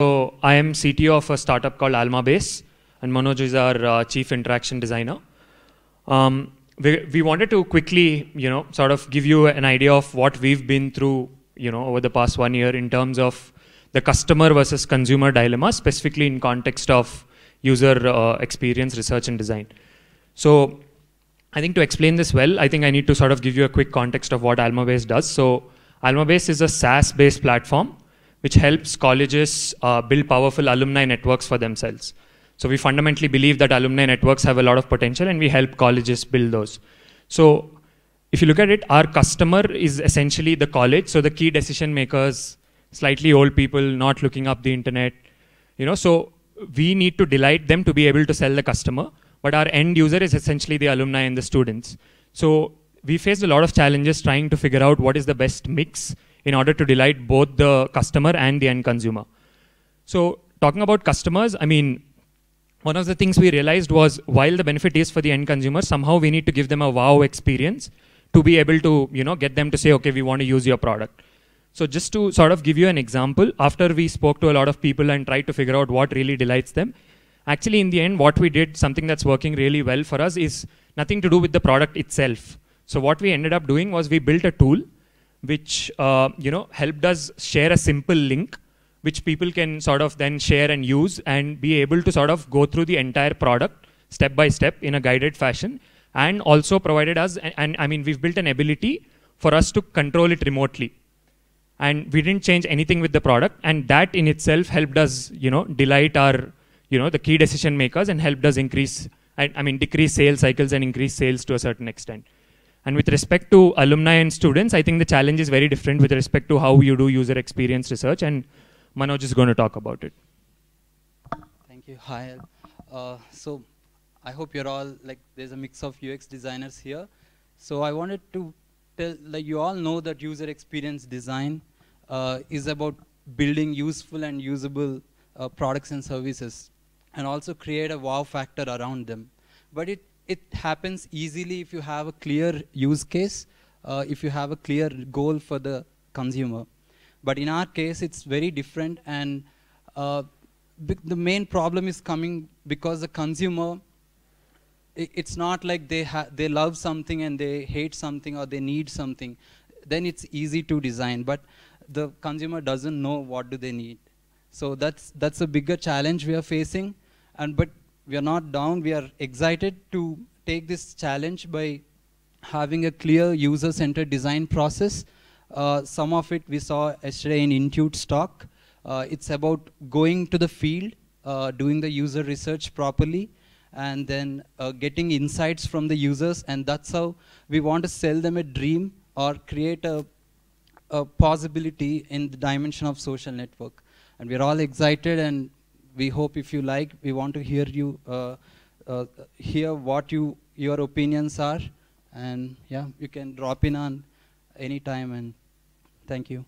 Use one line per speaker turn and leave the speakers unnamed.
So I am CTO of a startup called AlmaBase, and Manoj is our uh, chief interaction designer. Um, we, we, wanted to quickly, you know, sort of give you an idea of what we've been through, you know, over the past one year in terms of the customer versus consumer dilemma, specifically in context of user uh, experience research and design. So I think to explain this well, I think I need to sort of give you a quick context of what AlmaBase does. So AlmaBase is a SaaS-based platform which helps colleges uh, build powerful alumni networks for themselves. So we fundamentally believe that alumni networks have a lot of potential and we help colleges build those. So if you look at it, our customer is essentially the college. So the key decision makers, slightly old people, not looking up the internet, you know, so we need to delight them to be able to sell the customer, but our end user is essentially the alumni and the students. So we faced a lot of challenges trying to figure out what is the best mix in order to delight both the customer and the end consumer. So talking about customers, I mean, one of the things we realized was while the benefit is for the end consumer, somehow we need to give them a wow experience to be able to, you know, get them to say, okay, we want to use your product. So just to sort of give you an example, after we spoke to a lot of people and tried to figure out what really delights them, actually in the end, what we did, something that's working really well for us is nothing to do with the product itself. So what we ended up doing was we built a tool which uh, you know helped us share a simple link which people can sort of then share and use and be able to sort of go through the entire product step by step in a guided fashion and also provided us and, and i mean we've built an ability for us to control it remotely and we didn't change anything with the product and that in itself helped us you know delight our you know the key decision makers and helped us increase I, I mean decrease sales cycles and increase sales to a certain extent and with respect to alumni and students, I think the challenge is very different with respect to how you do user experience research, and Manoj is going to talk about it.
Thank you. Hi. Uh, so I hope you're all, like, there's a mix of UX designers here. So I wanted to tell, like, you all know that user experience design uh, is about building useful and usable uh, products and services and also create a wow factor around them. But it it happens easily if you have a clear use case, uh, if you have a clear goal for the consumer. But in our case, it's very different, and uh, the main problem is coming because the consumer, it's not like they, they love something and they hate something or they need something. Then it's easy to design, but the consumer doesn't know what do they need. So that's, that's a bigger challenge we are facing. And, but we are not down. We are excited to take this challenge by having a clear user-centered design process. Uh, some of it we saw yesterday in Intuit's talk. Uh, it's about going to the field, uh, doing the user research properly, and then uh, getting insights from the users, and that's how we want to sell them a dream or create a, a possibility in the dimension of social network. And we're all excited, and we hope if you like, we want to hear you, uh, uh, hear what you, your opinions are. And yeah, you can drop in on any time and thank you.